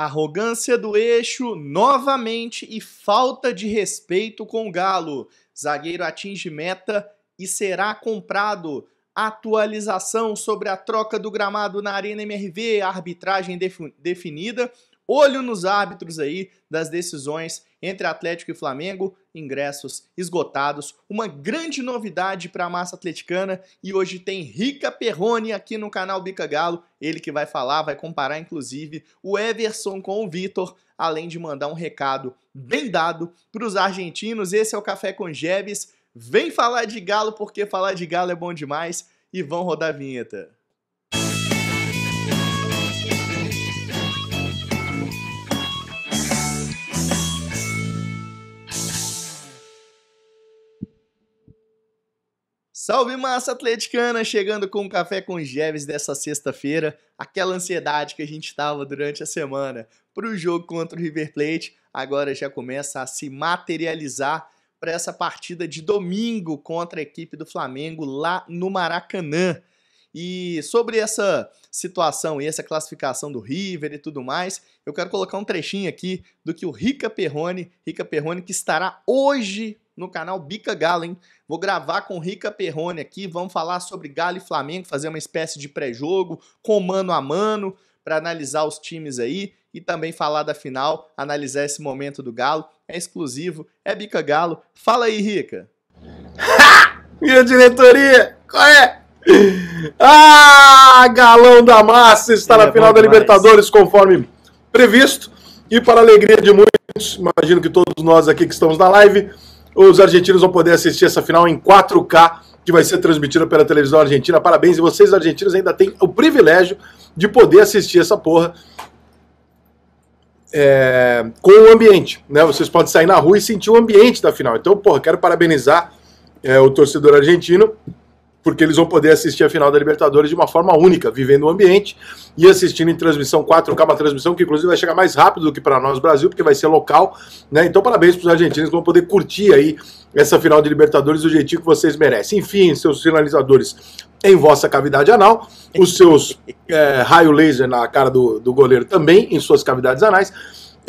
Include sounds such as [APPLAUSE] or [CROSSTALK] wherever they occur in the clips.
Arrogância do eixo novamente e falta de respeito com o Galo. Zagueiro atinge meta e será comprado. Atualização sobre a troca do gramado na Arena MRV, arbitragem definida. Olho nos árbitros aí das decisões entre Atlético e Flamengo ingressos esgotados, uma grande novidade para a massa atleticana e hoje tem Rica Perrone aqui no canal Bica Galo, ele que vai falar, vai comparar inclusive o Everson com o Vitor, além de mandar um recado bem dado para os argentinos. Esse é o Café com Jeves. Vem falar de galo porque falar de galo é bom demais e vão rodar a vinheta. Salve massa atleticana, chegando com o café com Jeves dessa sexta-feira, aquela ansiedade que a gente estava durante a semana para o jogo contra o River Plate, agora já começa a se materializar para essa partida de domingo contra a equipe do Flamengo lá no Maracanã. E sobre essa situação e essa classificação do River e tudo mais, eu quero colocar um trechinho aqui do que o Rica Perrone, Rica Perrone que estará hoje no canal Bica Galo, hein? Vou gravar com Rica Perrone aqui, vamos falar sobre Galo e Flamengo, fazer uma espécie de pré-jogo, com mano a mano, para analisar os times aí e também falar da final, analisar esse momento do Galo. É exclusivo, é Bica Galo. Fala aí, Rica! Ha! [LAUGHS] Minha diretoria! Qual é? Ah, Galão da Massa está Ele na é final da Libertadores, conforme previsto. E para alegria de muitos, imagino que todos nós aqui que estamos na live, os argentinos vão poder assistir essa final em 4K, que vai ser transmitida pela televisão argentina. Parabéns, e vocês argentinos ainda têm o privilégio de poder assistir essa porra. É, com o ambiente, né? Vocês podem sair na rua e sentir o ambiente da final. Então, porra, quero parabenizar é, o torcedor argentino porque eles vão poder assistir a final da Libertadores de uma forma única, vivendo o ambiente e assistindo em transmissão 4K, uma transmissão que inclusive vai chegar mais rápido do que para nós Brasil, porque vai ser local, né? Então parabéns para os argentinos que vão poder curtir aí essa final de Libertadores do jeitinho que vocês merecem. Enfim, seus finalizadores em vossa cavidade anal, os seus é, [LAUGHS] raio laser na cara do, do goleiro também em suas cavidades anais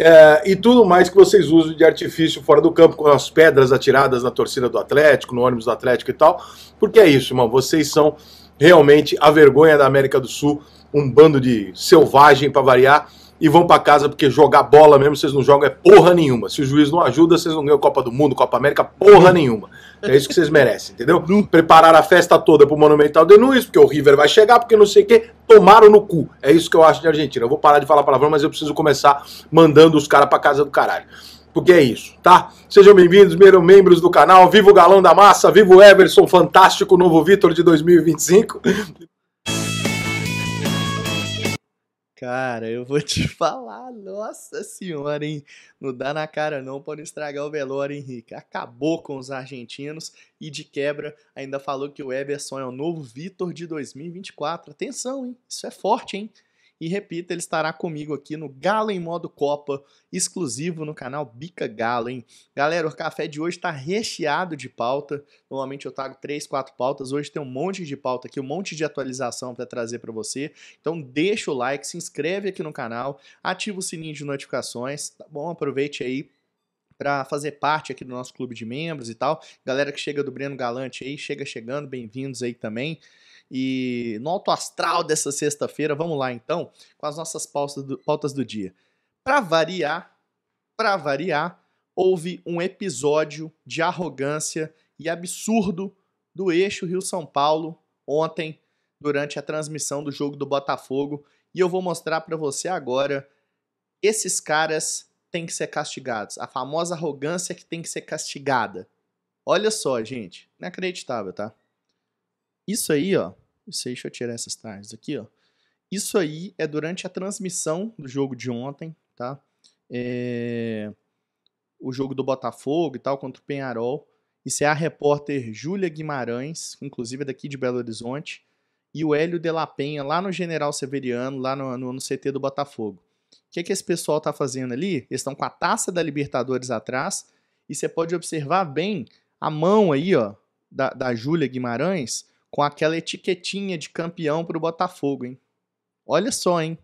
é, e tudo mais que vocês usam de artifício fora do campo, com as pedras atiradas na torcida do Atlético, no ônibus do Atlético e tal, porque é isso, irmão, vocês são realmente a vergonha da América do Sul, um bando de selvagem para variar, e vão para casa porque jogar bola mesmo vocês não jogam é porra nenhuma. Se o juiz não ajuda, vocês não ganham Copa do Mundo, Copa América, porra nenhuma. É isso que vocês merecem, entendeu? Preparar a festa toda pro Monumental de Nunes, porque o River vai chegar, porque não sei o quê, tomaram no cu. É isso que eu acho de Argentina. Eu vou parar de falar palavrão, mas eu preciso começar mandando os caras para casa do caralho. Porque é isso, tá? Sejam bem-vindos, meus membros do canal. Viva o Galão da Massa, viva o Everson, fantástico novo Vitor de 2025. Cara, eu vou [LAUGHS] te falar, nossa senhora, hein? Não dá na cara não pode estragar o velório, Henrique. Acabou com os argentinos e de quebra ainda falou que o Eberson é o novo Vitor de 2024. Atenção, hein? Isso é forte, hein? E repita, ele estará comigo aqui no Galo em Modo Copa, exclusivo no canal Bica Galo, hein? Galera, o café de hoje está recheado de pauta. Normalmente eu trago três, quatro pautas. Hoje tem um monte de pauta aqui, um monte de atualização para trazer para você. Então deixa o like, se inscreve aqui no canal, ativa o sininho de notificações, tá bom? Aproveite aí para fazer parte aqui do nosso clube de membros e tal. Galera que chega do Breno Galante aí, chega chegando, bem-vindos aí também. E no alto astral dessa sexta-feira, vamos lá então com as nossas pautas do, pautas do dia. Para variar, para variar, houve um episódio de arrogância e absurdo do eixo Rio-São Paulo ontem durante a transmissão do jogo do Botafogo e eu vou mostrar para você agora esses caras têm que ser castigados. A famosa arrogância que tem que ser castigada. Olha só, gente, inacreditável, tá? Isso aí, ó, isso deixa eu tirar essas tardes aqui, ó. Isso aí é durante a transmissão do jogo de ontem, tá? É... O jogo do Botafogo e tal, contra o Penharol. Isso é a repórter Júlia Guimarães, inclusive daqui de Belo Horizonte, e o Hélio de La Penha, lá no General Severiano, lá no, no, no CT do Botafogo. O que, que esse pessoal tá fazendo ali? Eles estão com a taça da Libertadores atrás, e você pode observar bem a mão aí, ó, da, da Júlia Guimarães, com aquela etiquetinha de campeão para o Botafogo, hein? Olha só, hein?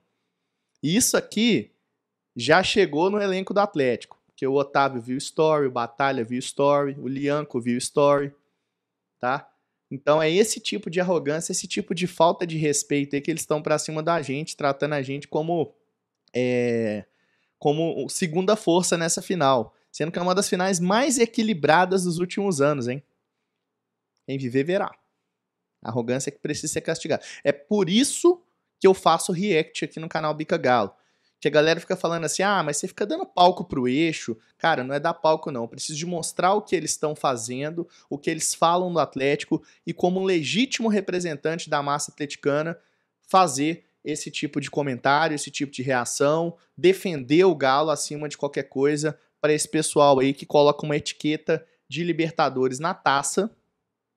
Isso aqui já chegou no elenco do Atlético, porque o Otávio viu story, o Batalha viu story, o Lianco viu story, tá? Então é esse tipo de arrogância, esse tipo de falta de respeito aí que eles estão para cima da gente, tratando a gente como é, como segunda força nessa final, sendo que é uma das finais mais equilibradas dos últimos anos, hein? Em viver verá. Arrogância que precisa ser castigada. É por isso que eu faço react aqui no canal Bica Galo. Que a galera fica falando assim: ah, mas você fica dando palco pro eixo. Cara, não é dar palco, não. Eu preciso de mostrar o que eles estão fazendo, o que eles falam do Atlético e, como um legítimo representante da massa atleticana, fazer esse tipo de comentário, esse tipo de reação, defender o Galo acima de qualquer coisa para esse pessoal aí que coloca uma etiqueta de Libertadores na taça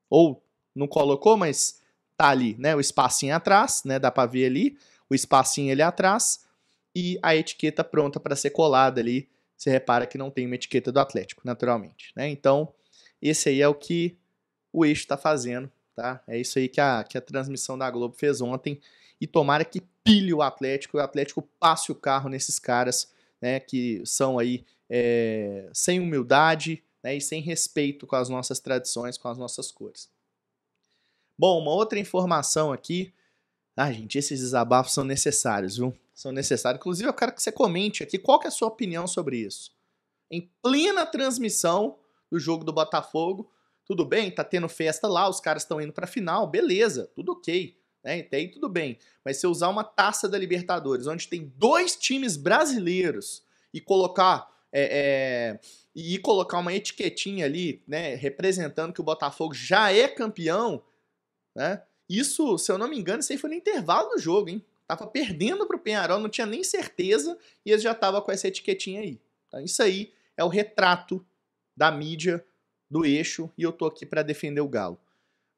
ou não colocou, mas tá ali, né? O espacinho atrás, né? Dá para ver ali o espacinho ali é atrás e a etiqueta pronta para ser colada ali. Você repara que não tem uma etiqueta do Atlético, naturalmente, né? Então, esse aí é o que o eixo está fazendo, tá? É isso aí que a, que a transmissão da Globo fez ontem e tomara que pilhe o Atlético e o Atlético passe o carro nesses caras, né? Que são aí é, sem humildade, né, e sem respeito com as nossas tradições, com as nossas cores. Bom, uma outra informação aqui. Ah, gente, esses desabafos são necessários, viu? São necessários. Inclusive, eu quero que você comente aqui qual é a sua opinião sobre isso. Em plena transmissão do jogo do Botafogo, tudo bem, tá tendo festa lá, os caras estão indo pra final, beleza, tudo ok. Né? Até aí tudo bem. Mas se usar uma taça da Libertadores, onde tem dois times brasileiros, e colocar. É, é, e colocar uma etiquetinha ali, né, representando que o Botafogo já é campeão, né? Isso, se eu não me engano, isso aí foi no intervalo do jogo, hein? Tava perdendo para o Penharol, não tinha nem certeza e eles já tava com essa etiquetinha aí. Então, isso aí é o retrato da mídia, do eixo, e eu tô aqui para defender o Galo.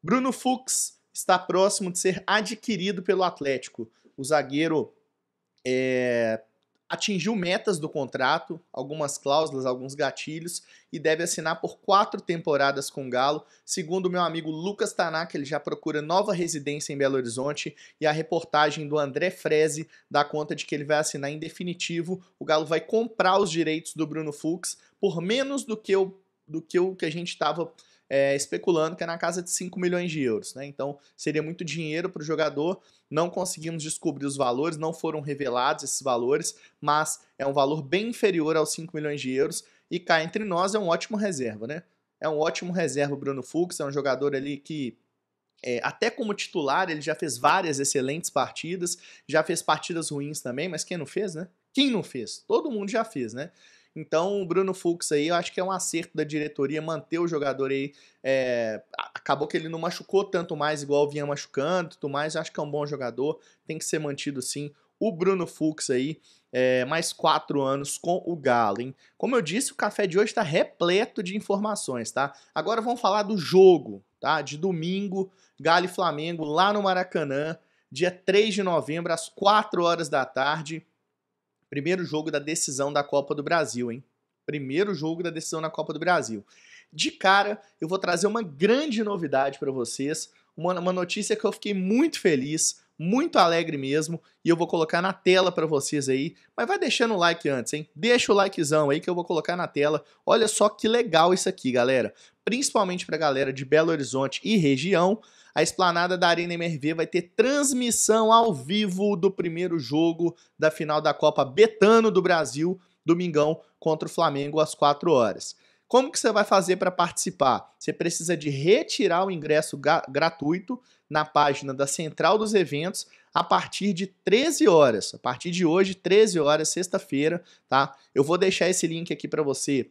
Bruno Fux está próximo de ser adquirido pelo Atlético. O zagueiro é, atingiu metas do contrato, algumas cláusulas, alguns gatilhos e deve assinar por quatro temporadas com o Galo. Segundo meu amigo Lucas Tanaka, ele já procura nova residência em Belo Horizonte e a reportagem do André Freze dá conta de que ele vai assinar em definitivo. O Galo vai comprar os direitos do Bruno Fux por menos do que o, do que, o que a gente estava é, especulando que é na casa de 5 milhões de euros. Né? Então seria muito dinheiro para o jogador. Não conseguimos descobrir os valores, não foram revelados esses valores, mas é um valor bem inferior aos 5 milhões de euros. E cá entre nós é um ótimo reserva, né? É um ótimo reserva o Bruno Fux, é um jogador ali que é, até como titular, ele já fez várias excelentes partidas, já fez partidas ruins também, mas quem não fez, né? Quem não fez? Todo mundo já fez, né? Então, o Bruno Fux aí, eu acho que é um acerto da diretoria manter o jogador aí. É, acabou que ele não machucou tanto mais, igual vinha machucando tudo mais. Eu acho que é um bom jogador, tem que ser mantido sim. O Bruno Fux aí, é, mais quatro anos com o Galo, hein? Como eu disse, o café de hoje está repleto de informações, tá? Agora vamos falar do jogo, tá? De domingo, Galo e Flamengo lá no Maracanã, dia 3 de novembro, às 4 horas da tarde. Primeiro jogo da decisão da Copa do Brasil, hein? Primeiro jogo da decisão na Copa do Brasil. De cara, eu vou trazer uma grande novidade para vocês, uma, uma notícia que eu fiquei muito feliz, muito alegre mesmo, e eu vou colocar na tela para vocês aí. Mas vai deixando o like antes, hein? Deixa o likezão aí que eu vou colocar na tela. Olha só que legal isso aqui, galera principalmente para a galera de Belo Horizonte e região, a esplanada da Arena MRV vai ter transmissão ao vivo do primeiro jogo da final da Copa Betano do Brasil, domingão contra o Flamengo às 4 horas. Como que você vai fazer para participar? Você precisa de retirar o ingresso gratuito na página da Central dos Eventos a partir de 13 horas. A partir de hoje, 13 horas, sexta-feira, tá? Eu vou deixar esse link aqui para você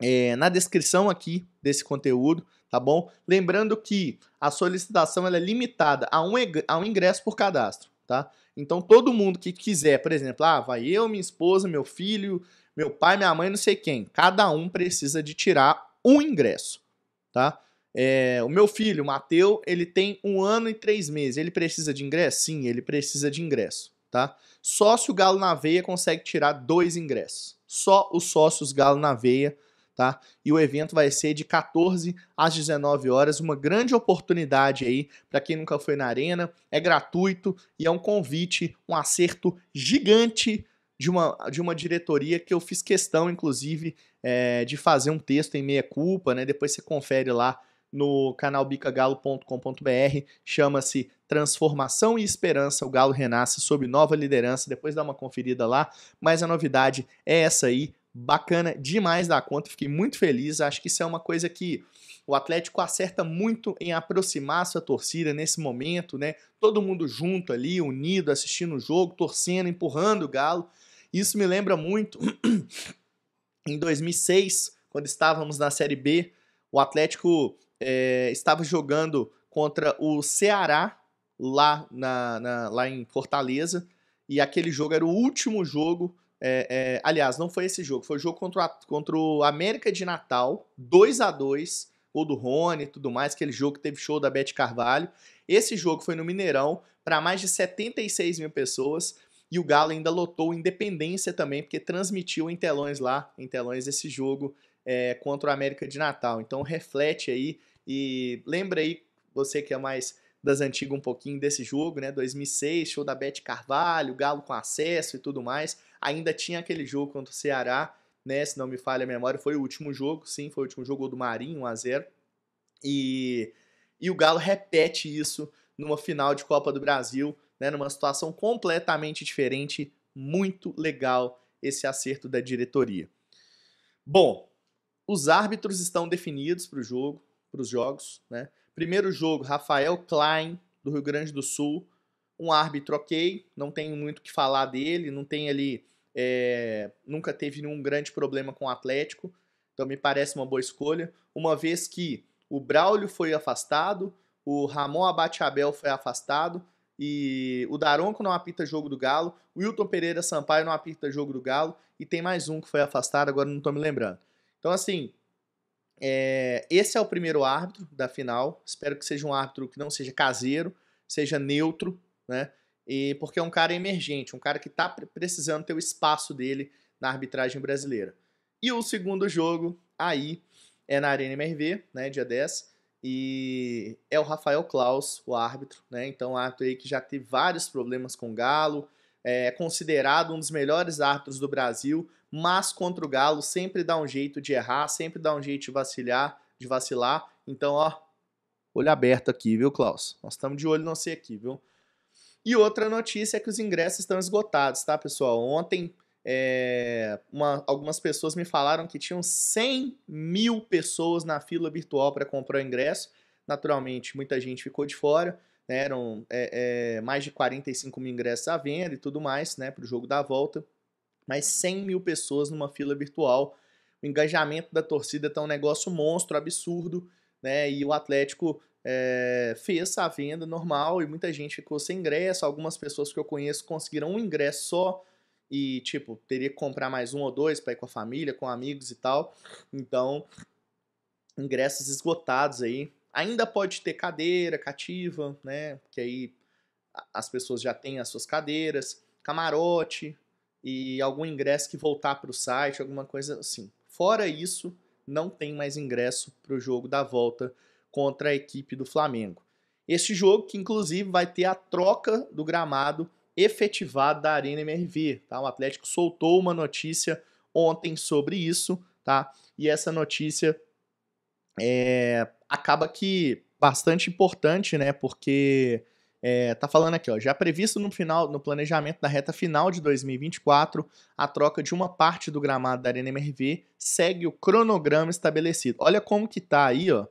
é, na descrição aqui desse conteúdo, tá bom? Lembrando que a solicitação é limitada a um, a um ingresso por cadastro, tá? Então todo mundo que quiser, por exemplo, ah, vai eu, minha esposa, meu filho, meu pai, minha mãe, não sei quem, cada um precisa de tirar um ingresso, tá? É, o meu filho, o Mateu, ele tem um ano e três meses, ele precisa de ingresso? Sim, ele precisa de ingresso, tá? Só se o Galo na Veia consegue tirar dois ingressos. Só os sócios Galo na Veia Tá? E o evento vai ser de 14 às 19 horas, uma grande oportunidade aí para quem nunca foi na arena. É gratuito e é um convite, um acerto gigante de uma, de uma diretoria que eu fiz questão, inclusive, é, de fazer um texto em meia culpa, né? Depois você confere lá no canal bicagalo.com.br, chama-se Transformação e Esperança, o Galo renasce sob nova liderança, depois dá uma conferida lá, mas a novidade é essa aí, bacana demais da conta, fiquei muito feliz. Acho que isso é uma coisa que o Atlético acerta muito em aproximar sua torcida nesse momento, né? Todo mundo junto ali, unido, assistindo o jogo, torcendo, empurrando o Galo. Isso me lembra muito [CLEARS THROAT] em 2006, quando estávamos na Série B, o Atlético é, estava jogando contra o Ceará lá, na, na, lá em Fortaleza. E aquele jogo era o último jogo é, é, aliás, não foi esse jogo, foi o jogo contra, a, contra o América de Natal, 2 a 2 ou do Rony e tudo mais, aquele jogo que teve show da Beth Carvalho. Esse jogo foi no Mineirão, para mais de 76 mil pessoas, e o Galo ainda lotou Independência também, porque transmitiu em telões lá, em telões, esse jogo é, contra o América de Natal. Então reflete aí e lembra aí, você que é mais das antigas um pouquinho desse jogo, né? 2006, show da Bete Carvalho, Galo com acesso e tudo mais. Ainda tinha aquele jogo contra o Ceará, né? Se não me falha a memória, foi o último jogo, sim, foi o último jogo do Marinho, 1 a 0. E e o Galo repete isso numa final de Copa do Brasil, né? Numa situação completamente diferente, muito legal esse acerto da diretoria. Bom, os árbitros estão definidos para o jogo, para os jogos, né? Primeiro jogo, Rafael Klein, do Rio Grande do Sul. Um árbitro ok, não tem muito o que falar dele, não tem ali. É, nunca teve nenhum grande problema com o Atlético, então me parece uma boa escolha. Uma vez que o Braulio foi afastado, o Ramon Abate Abel foi afastado, e o Daronco não apita jogo do Galo, o Wilton Pereira Sampaio não apita jogo do Galo, e tem mais um que foi afastado, agora não estou me lembrando. Então, assim, é, esse é o primeiro árbitro da final. Espero que seja um árbitro que não seja caseiro, seja neutro, né? E porque é um cara emergente, um cara que está precisando ter o espaço dele na arbitragem brasileira. E o segundo jogo aí é na Arena MRV, né, dia 10, e é o Rafael Klaus, o árbitro, né? Então, árbitro aí que já teve vários problemas com o Galo, é considerado um dos melhores árbitros do Brasil, mas contra o Galo sempre dá um jeito de errar, sempre dá um jeito de vacilar, de vacilar. Então, ó, olho aberto aqui, viu, Klaus? Nós estamos de olho não sei aqui, viu? E outra notícia é que os ingressos estão esgotados, tá, pessoal? Ontem é, uma, algumas pessoas me falaram que tinham 100 mil pessoas na fila virtual para comprar o ingresso. Naturalmente, muita gente ficou de fora né, eram é, é, mais de 45 mil ingressos à venda e tudo mais né, para o jogo da volta, mas 100 mil pessoas numa fila virtual. O engajamento da torcida está um negócio monstro, absurdo, né, e o Atlético é, fez a venda normal e muita gente ficou sem ingresso. Algumas pessoas que eu conheço conseguiram um ingresso só e, tipo, teria que comprar mais um ou dois para ir com a família, com amigos e tal. Então, ingressos esgotados aí. Ainda pode ter cadeira cativa, né? Que aí as pessoas já têm as suas cadeiras, camarote e algum ingresso que voltar para o site, alguma coisa assim. Fora isso, não tem mais ingresso para o jogo da volta contra a equipe do Flamengo. Este jogo que inclusive vai ter a troca do gramado efetivado da Arena MRV, tá? O Atlético soltou uma notícia ontem sobre isso, tá? E essa notícia é, acaba que bastante importante, né? Porque é, tá falando aqui, ó, já previsto no final, no planejamento da reta final de 2024, a troca de uma parte do gramado da Arena MRV segue o cronograma estabelecido. Olha como que tá aí, ó,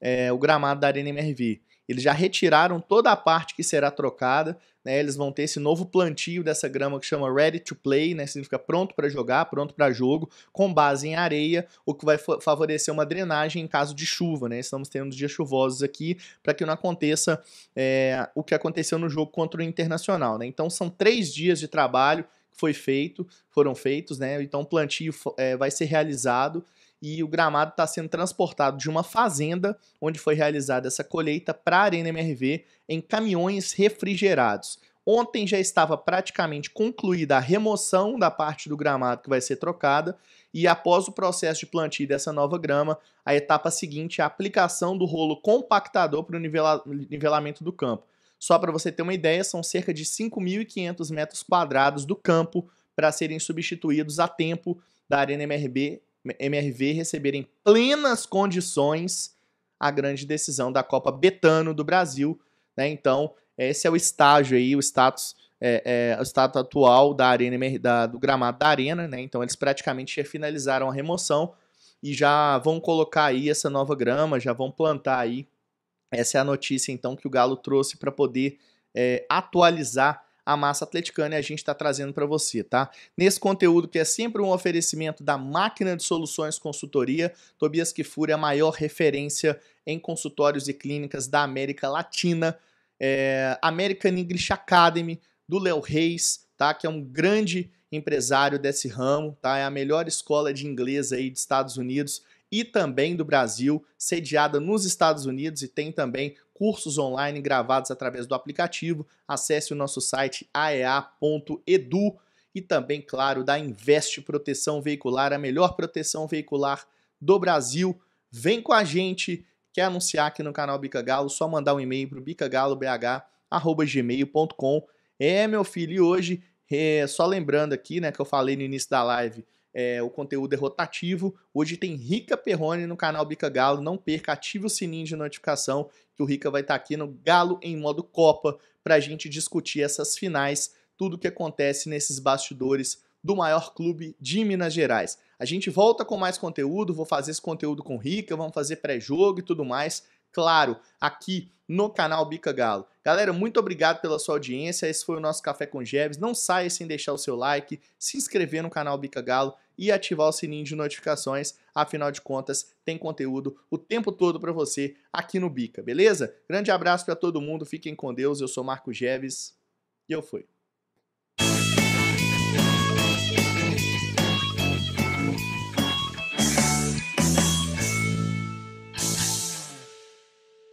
é, o gramado da Arena MRV. Eles já retiraram toda a parte que será trocada, né, eles vão ter esse novo plantio dessa grama que chama Ready to Play, né, significa pronto para jogar, pronto para jogo, com base em areia, o que vai favorecer uma drenagem em caso de chuva. Né, estamos tendo dias chuvosos aqui para que não aconteça é, o que aconteceu no jogo contra o Internacional. Né. Então são três dias de trabalho que foi feito, foram feitos, né, então o plantio é, vai ser realizado e o gramado está sendo transportado de uma fazenda onde foi realizada essa colheita para a Arena MRV em caminhões refrigerados. Ontem já estava praticamente concluída a remoção da parte do gramado que vai ser trocada, e após o processo de plantio dessa nova grama, a etapa seguinte é a aplicação do rolo compactador para o nivela nivelamento do campo. Só para você ter uma ideia, são cerca de 5.500 metros quadrados do campo para serem substituídos a tempo da Arena MRB MRV receber em plenas condições a grande decisão da Copa Betano do Brasil. Né? Então, esse é o estágio aí, o status, é, é, o status atual da arena da, do gramado da arena. Né? Então, eles praticamente já finalizaram a remoção e já vão colocar aí essa nova grama, já vão plantar aí. Essa é a notícia então que o Galo trouxe para poder é, atualizar a massa atleticana e a gente está trazendo para você, tá? Nesse conteúdo que é sempre um oferecimento da Máquina de Soluções Consultoria, Tobias Kifuri é a maior referência em consultórios e clínicas da América Latina, é, American English Academy, do Léo Reis, tá? Que é um grande empresário desse ramo, tá? É a melhor escola de inglês aí dos Estados Unidos e também do Brasil, sediada nos Estados Unidos e tem também cursos online gravados através do aplicativo. Acesse o nosso site aea.edu e também, claro, da Investe Proteção Veicular, a melhor proteção veicular do Brasil. Vem com a gente, quer anunciar aqui no canal Bica Galo, só mandar um e-mail para o bicagalobh.gmail.com. É, meu filho, e hoje, é, só lembrando aqui, né, que eu falei no início da live, é, o conteúdo é rotativo. Hoje tem Rica Perrone no canal Bica Galo. Não perca, ative o sininho de notificação que o Rica vai estar tá aqui no Galo em modo Copa para a gente discutir essas finais, tudo que acontece nesses bastidores do maior clube de Minas Gerais. A gente volta com mais conteúdo, vou fazer esse conteúdo com o Rica, vamos fazer pré-jogo e tudo mais, claro, aqui no canal Bica Galo. Galera, muito obrigado pela sua audiência. Esse foi o nosso Café com Jeves. Não saia sem deixar o seu like, se inscrever no canal Bica Galo, e ativar o sininho de notificações. Afinal de contas, tem conteúdo o tempo todo para você aqui no Bica, beleza? Grande abraço para todo mundo, fiquem com Deus. Eu sou Marco Jeves e eu fui.